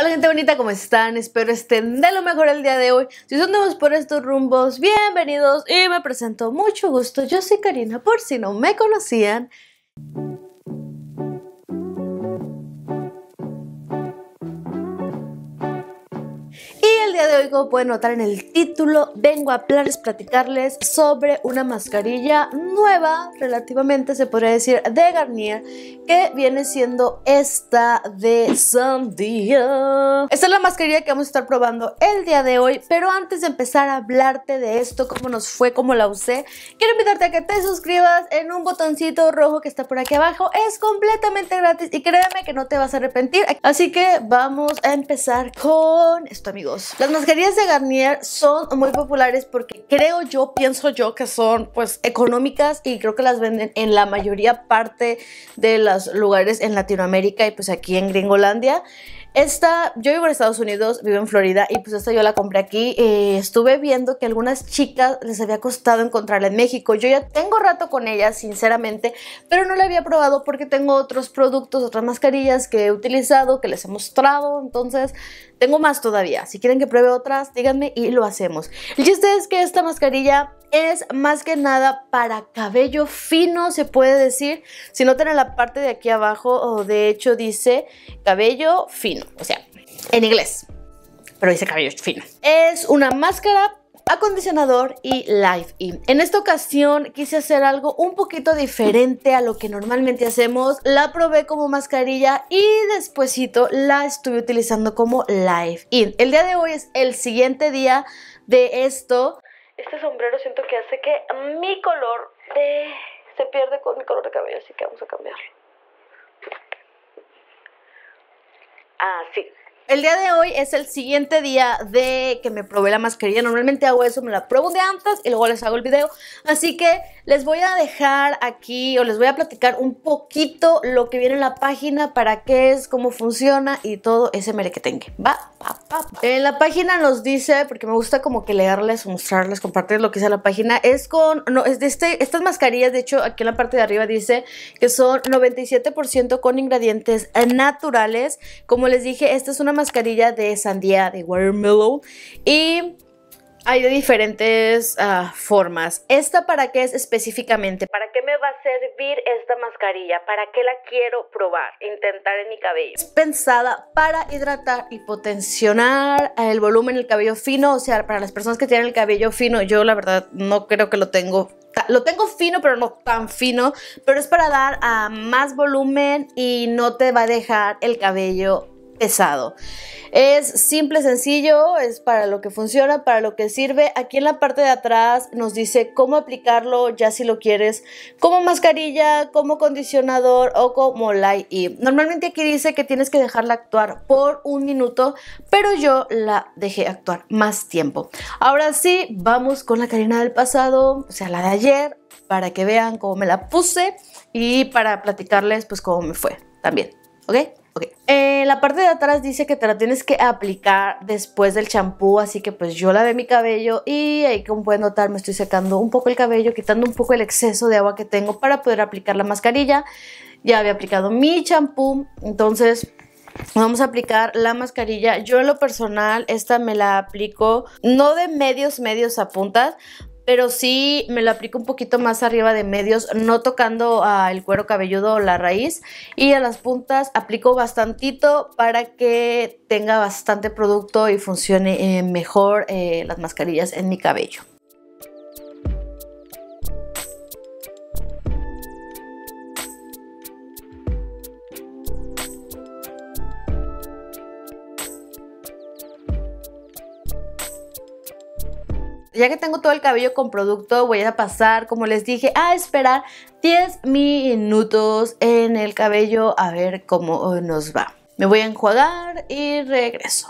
Hola gente bonita, ¿cómo están? Espero estén de lo mejor el día de hoy. Si son nuevos por estos rumbos, bienvenidos y me presento mucho gusto. Yo soy Karina, por si no me conocían. Y el día como pueden notar en el título, vengo a platicarles sobre una mascarilla nueva, relativamente se podría decir, de Garnier, que viene siendo esta de Sandía. Esta es la mascarilla que vamos a estar probando el día de hoy, pero antes de empezar a hablarte de esto, cómo nos fue, cómo la usé, quiero invitarte a que te suscribas en un botoncito rojo que está por aquí abajo. Es completamente gratis y créeme que no te vas a arrepentir. Así que vamos a empezar con esto, amigos. Las mascarillas Mascarillas de Garnier son muy populares porque creo yo, pienso yo que son pues económicas y creo que las venden en la mayoría parte de los lugares en Latinoamérica y pues aquí en Gringolandia. Esta, yo vivo en Estados Unidos, vivo en Florida y pues esta yo la compré aquí. Eh, estuve viendo que algunas chicas les había costado encontrarla en México. Yo ya tengo rato con ellas, sinceramente, pero no la había probado porque tengo otros productos, otras mascarillas que he utilizado, que les he mostrado. Entonces, tengo más todavía. Si quieren que pruebe otras, díganme y lo hacemos. El chiste es que esta mascarilla es más que nada para cabello fino, se puede decir. Si notan en la parte de aquí abajo, o de hecho dice cabello fino, o sea, en inglés, pero dice cabello fino. Es una máscara acondicionador y live In. En esta ocasión quise hacer algo un poquito diferente a lo que normalmente hacemos. La probé como mascarilla y despuesito la estuve utilizando como live In. El día de hoy es el siguiente día de esto. Este sombrero siento que hace que mi color se pierde con mi color de cabello, así que vamos a cambiarlo. Así. Ah, sí el día de hoy es el siguiente día de que me probé la mascarilla. Normalmente hago eso, me la pruebo de antes y luego les hago el video. Así que les voy a dejar aquí o les voy a platicar un poquito lo que viene en la página, para qué es, cómo funciona y todo ese merequetengue. Va, va, va, En la página nos dice, porque me gusta como que leerles, mostrarles, compartir lo que es la página, es con, no, es de este, estas mascarillas, de hecho aquí en la parte de arriba dice que son 97% con ingredientes naturales. Como les dije, esta es una mascarilla de sandía de watermelon y hay de diferentes ah, formas. ¿Esta para qué es específicamente? ¿Para qué me va a servir esta mascarilla? ¿Para qué la quiero probar, intentar en mi cabello? Es pensada para hidratar y potenciar el volumen del cabello fino. O sea, para las personas que tienen el cabello fino, yo la verdad no creo que lo tengo lo tengo fino, pero no tan fino, pero es para dar ah, más volumen y no te va a dejar el cabello pesado. Es simple, sencillo, es para lo que funciona, para lo que sirve. Aquí en la parte de atrás nos dice cómo aplicarlo, ya si lo quieres, como mascarilla, como condicionador o como light Normalmente aquí dice que tienes que dejarla actuar por un minuto, pero yo la dejé actuar más tiempo. Ahora sí, vamos con la carina del pasado, o sea, la de ayer, para que vean cómo me la puse y para platicarles pues cómo me fue también, ¿ok? Eh, la parte de atrás dice que te la tienes que aplicar después del champú, así que pues yo lavé mi cabello y ahí como pueden notar me estoy secando un poco el cabello, quitando un poco el exceso de agua que tengo para poder aplicar la mascarilla. Ya había aplicado mi champú, entonces Vamos a aplicar la mascarilla. Yo en lo personal esta me la aplico no de medios, medios a puntas, pero sí me lo aplico un poquito más arriba de medios, no tocando al ah, el cuero cabelludo o la raíz. Y a las puntas aplico bastantito para que tenga bastante producto y funcione eh, mejor eh, las mascarillas en mi cabello. Ya que tengo todo el cabello con producto, voy a pasar, como les dije, a esperar 10 minutos en el cabello a ver cómo nos va. Me voy a enjuagar y regreso.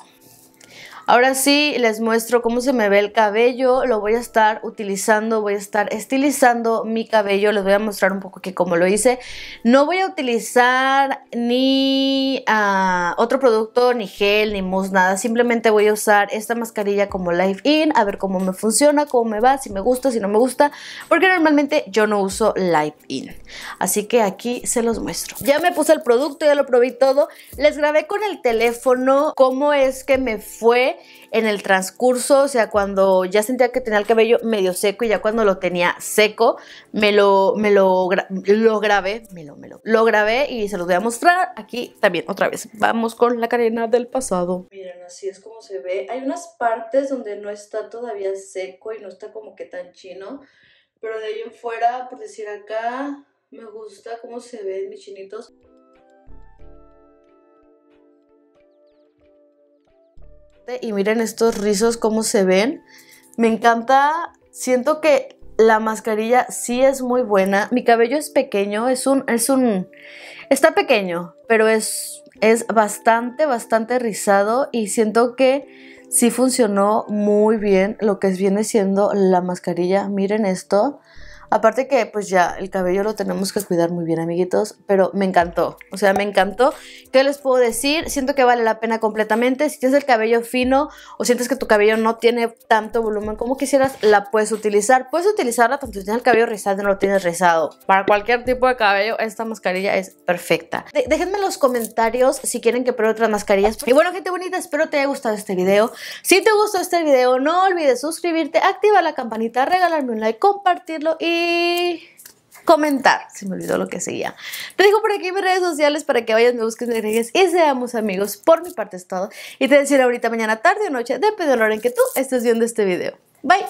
Ahora sí les muestro cómo se me ve el cabello, lo voy a estar utilizando, voy a estar estilizando mi cabello, les voy a mostrar un poco que cómo lo hice. No voy a utilizar ni ah, otro producto, ni gel, ni mousse, nada, simplemente voy a usar esta mascarilla como live In, a ver cómo me funciona, cómo me va, si me gusta, si no me gusta, porque normalmente yo no uso live In. Así que aquí se los muestro. Ya me puse el producto, ya lo probé todo, les grabé con el teléfono cómo es que me fue en el transcurso, o sea, cuando ya sentía que tenía el cabello medio seco y ya cuando lo tenía seco, me lo, me lo, lo grabé, me lo, me lo, grabé y se los voy a mostrar aquí también otra vez. Vamos con la cadena del pasado. Miren, así es como se ve. Hay unas partes donde no está todavía seco y no está como que tan chino, pero de ahí en fuera, por decir acá, me gusta cómo se ven mis chinitos. y miren estos rizos como se ven. Me encanta, siento que la mascarilla sí es muy buena. Mi cabello es pequeño, es un, es un, está pequeño, pero es, es bastante, bastante rizado y siento que sí funcionó muy bien lo que viene siendo la mascarilla. Miren esto. Aparte que pues ya el cabello lo tenemos que cuidar muy bien, amiguitos, pero me encantó. O sea, me encantó. ¿Qué les puedo decir? Siento que vale la pena completamente. Si tienes el cabello fino o sientes que tu cabello no tiene tanto volumen como quisieras, la puedes utilizar. Puedes utilizarla tanto si tienes el cabello rizado no lo tienes rizado. Para cualquier tipo de cabello, esta mascarilla es perfecta. déjenme en los comentarios si quieren que pruebe otras mascarillas. Y bueno, gente bonita, espero te haya gustado este video. Si te gustó este video, no olvides suscribirte, activar la campanita, regalarme un like, compartirlo y comentar. Se me olvidó lo que seguía. Te dejo por aquí mis redes sociales para que vayas, me busques, me agregues y seamos amigos. Por mi parte es todo. Y te deciré ahorita, mañana, tarde o noche, depende la hora en que tú estés viendo este video. Bye.